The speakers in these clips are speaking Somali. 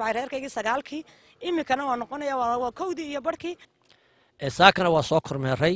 reerkaygii sagaalkii iminkana waa noqonaya waa kowdii iyo barhkii saakana waa soo kormeeray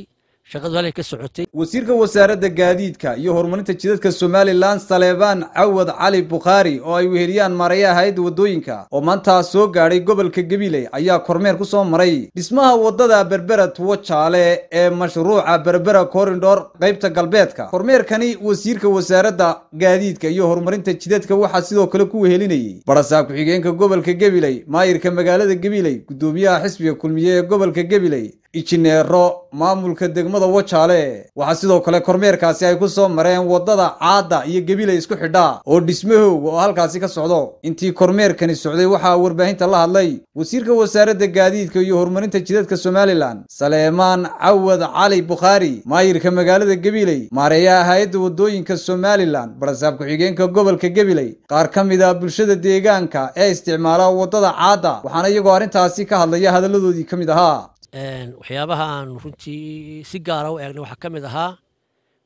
shaqadu halay ka socotay wasiirka wasaaradda gaadiidka iyo horumarinta jidadka somalilan saleebaan cawad cali bukhaari oo ay weheliyaan maarayaha hay-adda waddooyinka oo maanta soo gaadhay gobolka gabiley ayaa kormeer ku soo maray dhismaha waddada berbera tuwo jaale ee mashruuca berbera korridor qaybta galbeedka kormeerkani wasiirka wasaaradda gaadiidka iyo horumarinta jidadka waxaa sidoo kale ku wehelinayay barasaa ku-xigeenka gobolka gabiley maayirka magaalada gabiley guddoomiyaha xisbiga kulmiye ee gobolka gabiley ijineero maamulka degmada wajaale waxaa sidoo kale kormeerkaasi ay ku soo mareen waddada caadda iyo gebila isku xidha oo dhismahoog oo halkaasi ka socdo intii kormeerkani socday waxaa warbaahinta la hadlay wasiirka wasaaradda gaadiidka iyo horumarinta jidadka somalilan saleemaan cawad cali bukhaari maayirka magaalada gebiley maareeyaha hay-adda waddooyinka somalilan barasaab ku-xigeenka gobolka gebiley qaar ka mid ah bulshada deegaanka ee isticmaala waddada caadda waxaana iyagoo arrintaasi ka hadlaya hadalladoodii ka mid ahaa waxyaabaha aan runtii si gaara ah u eegnay waxaa ka mid ahaa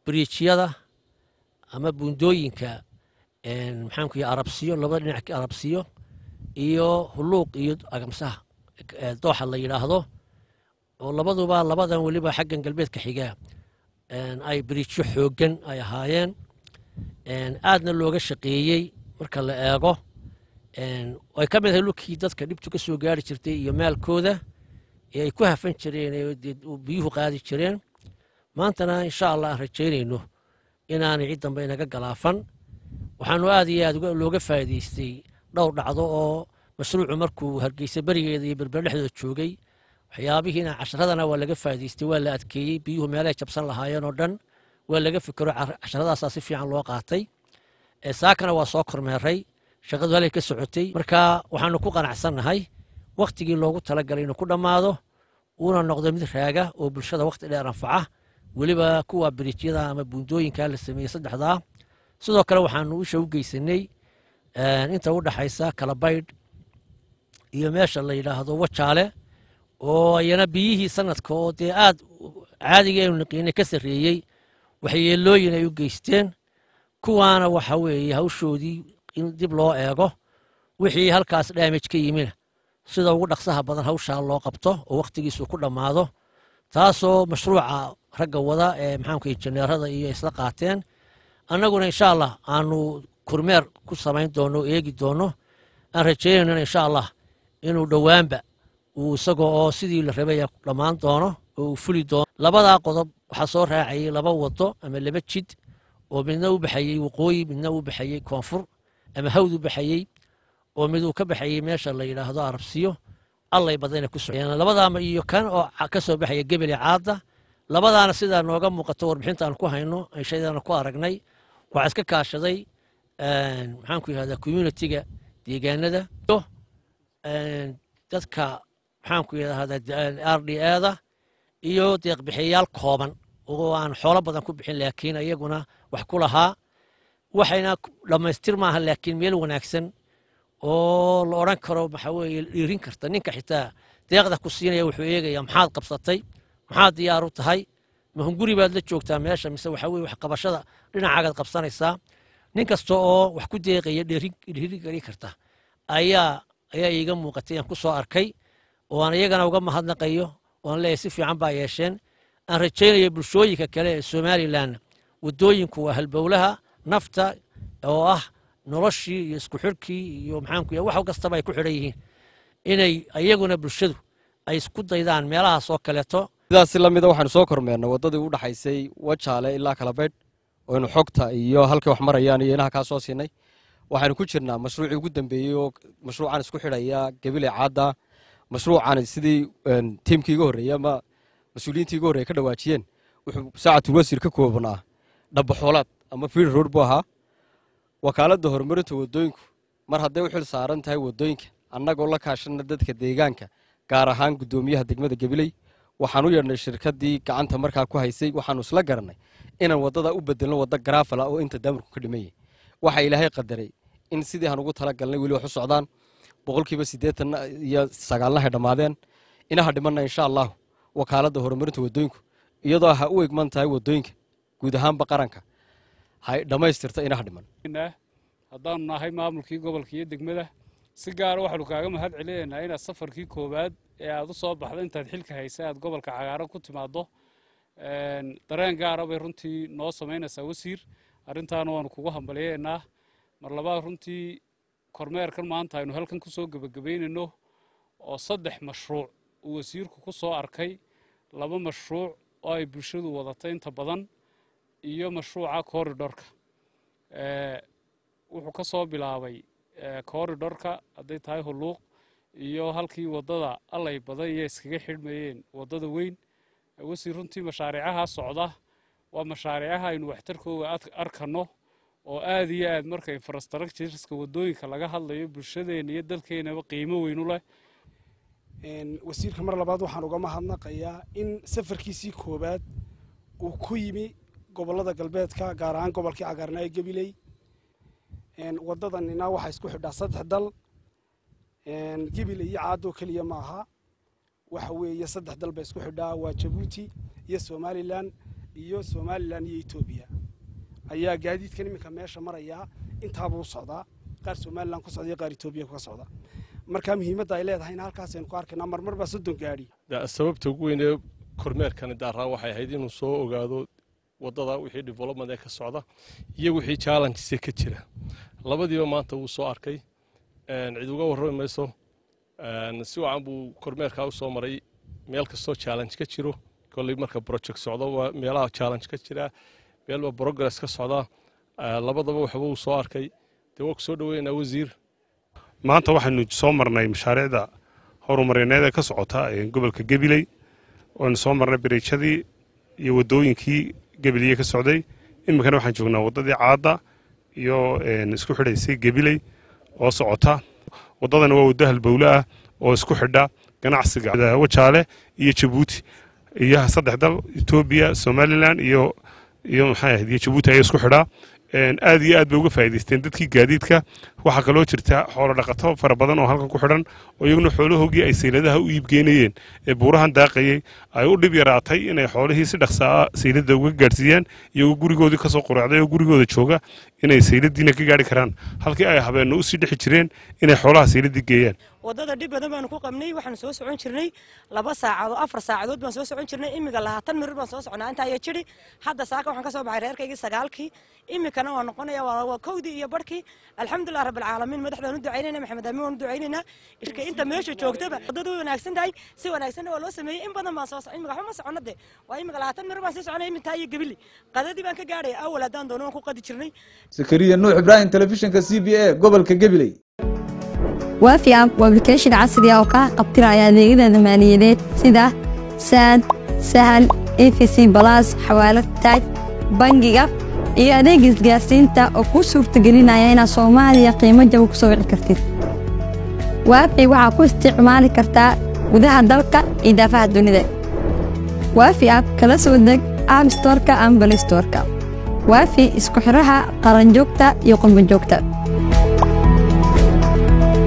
biriijyada ama buundooyinka maxaanku yidhi arabsiyo labada dhinaca arabsiyo iyo huluuq iyo agamsaha e, dooxa la yidhaahdo oo labaduba labadan weliba xaggan galbeedka xigaa ay biriijyo xooggan ay ahaayeen aadna looga shaqeeyey marka la eego ay ka mid ahay lukii dadka dhibtu ka soo gaari jirtay iyo maalkooda ay ku hafan jireen biyuhu qaadi jireen maantana insha allah rajaynayno inaanay cid dambe inaga galaafan waxaanu aad iyo aad looga faa'iidaystay dhowr dhacdo oo mashruucu markuu hargeysa berigeeda iyo berber dhexdooda joogay waxyaabihiina casharadana waa laga faa'idaystay waa la adkeeyey biyuhu meelahay jabsan lahaayeen oo dhan waa laga fikero casharadaasaa si fiican loo qaatay saakana waa soo kormeeray shaqadu halay ka socotay marka waxaanu ku qanacsannahay wakhtigii loogu talagalay inuu ku dhammaado uuna noqdo mid raaga oo bulshada wakhti dheer anfaca weliba kuwa biriijyada ama buundooyinkaa la sameeyey saddexdaa sidoo kale waxaanu isha u geysanay inta u dhaxaysa kalabaydh iyo meesha la yidhaahdo wajaale oo iyana biyihii sanadka oo dee aad caadigii aynu naqiinay ka sarreeyey waxyeelooyin ay u geysteen kuwaana waxa weeye hawshoodii in dib loo eego wixii halkaas dhaamaj ka yimina sida ugu dhaqsaha badan hawshaa loo qabto oo wakhtigiisu ku dhammaado taasoo mashruuca ragga wada ee maxaanku injineerada iyo isla qaateen annaguna insha allah aanu kurmeer ku samayn doono oo eegi doono aan rajeynayno insha allah inuu dhowaanba uu isagoo oo sidii la rabaya dhammaan doono oo uu fuli doono labadaa qodob waxaa soo raacayay laba wado ama laba jid oo midna u baxayey waqooyi midna u baxayey koonfur ama hawd u baxayey oo miduu ka baxayey meesha la yidhaahdo arabsiyo allay badana ku socdeen labadaama iyo kan oo ka soo baxaya gebel caadda labadaana sidaa nooga muuqato warbixinta ku hayno shaydaana ku aragnay waxaa iska kaashaday maxaanku yidhahdaa communitiga deegaanada dadka maxaanku yidhaahdaa r d a iyo deeqbixiyayaal kooban oo aan xoolo badan ku bixin laakiin iyaguna wax ku lahaa waxayna dhammaystir maaha laakiin meel wanaagsan oo la odhan karo waxaa weeye dhiirin karta ninka xitaa deeqda ku siinaya wuxuu eegaya maxaad qabsatay maxaad diyaaru tahay mahunguri baad la joogtaa meesha mise waxaa weye wax qabashada dhinacaagaad qabsanaysaa nin kasta oo wax ku deeqaya dhiirigeli karta ayaa ayaa iiga muuqatay aan ku soo arkay oo aan iyagana uga mahadnaqayo oan leeyahy si fiican baa yeesheen aan rajaynayo bulshooyinka kale ee somalilan wadooyinku waa halbowlaha nafta oo ah noloshii iyo isku xirkii iyo maxaanku ya wax kastaba ay ku xidhan yihiin inay iyaguna bulshadu ay isku daydaan meelahaas oo kaleeto sidaasi la mida waxaanu soo kormeernay waddadii u dhaxaysay wajaale ilaa kalabaydh oo aynu xogta iyo halkay wax marayaan iyo inaha kaa soo siinay waxaanu ku jirnaa mashruucii ugu dambeeyey oo mashruucaan isku xidhaya gebile caada mashruucan sidii tiimkii iga horreeyey ama mas-uuliyiintii iga horreeye ka dhawaajiyeen wuxuu saacatul wasiir ka koobnaa dhabaxoolaad ama fiir rood buu ahaa wakaaladda horumarinta waddooyinku mar hadday u xil saaran tahay wadooyinka annagoo la kaashana dadka deegaanka gaar ahaan guddoomiyaha degmada gabiley waxaan u yeedhnay shirkaddii gacanta markaa ku haysay waxaannu isla garanay inaan waddada u bedelno waddo garaafala oo inta daamirku ka dhimanyay waxaa ilaahay qadaray in sidii aan ugu tala galnay weli wax u socdaan boqolkiiba siddeetanna iyo sagaalnahay dhammaadeen inaha dhimanna insha allahu wakaaladda horumarinta waddooyinku iyadoo ha u egman tahay waddooyinka guud ahaanba qaranka dhammaystirta inaha dhiman haddaanu nahay maamulkii gobolka iyo degmada si gaara ah waxaanu kaaga mahad celinaynaa inaad safarkii koowaad ee aad u soo baxdo intaad xilka haysa aad gobolka cagaaran ku timaaddo dareen gaara ah bay runtii noo samaynaysaa wasiir arrintaana waanu kugu hambalyeynaa mar labaad runtii kormeerkan maanta aynu halkan ku soo gebagabaynayno oo saddex mashruuc uu wasiirku ku soo arkay laba mashruuc oo ay bulshadu wadatay inta badan iyo mashruuca corridorka eh, wuxuu ka soo bilaabay corridorka eh, hadday tahay hulluuq iyo halkii wadada allay baday iyo iskaga xidhmayeen wadada weyn eh, wasi runtii mashaariicaha socda waa mashaariicaha aynu waxtarkooga arkanno oo aada iyo aad marka infrastructureska wadooyinka laga hadlayo bulshadeena iyo dalkeenaba qiimo weyn u leh wasiirka mar labaad waxaan uga mahadnaqayaa in safarkiisii koowaad uu ku yimi gobolada galbeedka gaar ahaan gobolkii agaarna ee gabiley wadadan inaa waxaa isku xidhaa saddex dal gabiley iyo caadoo keliya ma aha waxa weeye saddex dal baa isku xidhaa waa jabuuti iyo somalilan iyo somalilan iyo etoobiya ayaa gaadiidkan iminka meesha marayaa intaabuu socdaa qaar somalilan ku socda iyo qaar etoobiya ka socda markaa muhiimadda ay leedahay in halkaas aynu ku arkaynaa marmar soddon gaadhi sababta ugu weynee kormeerkan daarraa waxay ahayd inuu soo ogaado wadada wixii development ee ka socda iyo wixii challenges ka jira labadiiba maanta wuu soo arkay cid uga warrami mayso si wacan buu kormeerkaa u maray meel kastoo challenge ka jiro kolley marka project socdo meelaha challenge ka jira meelba progress ka socda labadaba waxba uu soo arkay dee waa ku soo dhaweynaa wasiir maanta waxaanu soo marnay mashaariicda horumarineed ee ka socota gobolka gabiley waanu soo marnay bariijadii iyo waddooyinkii gebiliye ka socday iminkana waxaan joognaa waddadii caada iyo isku xidhaysay gebiley oo socota waddadana waa waddo halbowle ah oo isku xidha ganacsiga wajaale iyo jabuuti iyo saddex dal etoobiya somalilan iyo iyo maxaa ahayd iyo jabuuti ayaa isku xidhaa aada iyo aad bay uga faa'idaysteen dadkii gaadiidka waxaa kaloo jirta xoolo dhaqato fara badan oo halkan ku xidhan oo iyaguna xoolahoogii ay sayladaha u iibgeynayeen ee buurahan daaqayey ay u dhib yaraatay inay xoolihii si dhaqsaa ah sayladda uga gaadhsiiyaan iyagoo gurigoodii ka soo quraacday oo gurigooda jooga inay sayladiina ka gaari karaan halkii ay habeenna usii dhexi jireen inay xoolaha sayladii geeyaan waddada dhib badan baanu ku qabnay waxaanu soo socon jirnay laba saacadood afar saacadood baan soo socon jirnay imminka labaatan mirir baan soo socnaa intaa iyo hadda saaka waxaan ka soo baxay reerkaygii sagaalkii iminkana waa noqonaya waa kowdii iyo barhkii alxamdulilah rabbilcaalamiin madax u ducaynayna maxamed waan u ducaynaynaa irka inta meesha joogtaba waddadu way wanaagsan tahay si wanaagsanna waa loo sameeyey in badan baan soo socon imika waxba ma socono dee waa imika labaatan mirir baan sii soconay imintaa iyo gebili qadadii baan ka gaadhaya awal haddaan doono waan ku qadi jirnay zakariya nuux ibraahim telefishinka c b a gobolka gabiley waafi app waa application casri ah oo kaa qabtiraya adeegyada maaliyadeed sida saad sahal e t c balas xawaalo taaj bangiga iyo adeeg isgaarsiinta oo kuu suurtagelinaya inaad soomaaliya qiimo jaba ku soo wici kartid waafi waxaa ku isticmaali kartaa gudaha dalka iyo daafaha dunida wafi app kala soo deg app storeka ama balay waafi isku xidhaha qaranjoogta iyo qurbanjoogta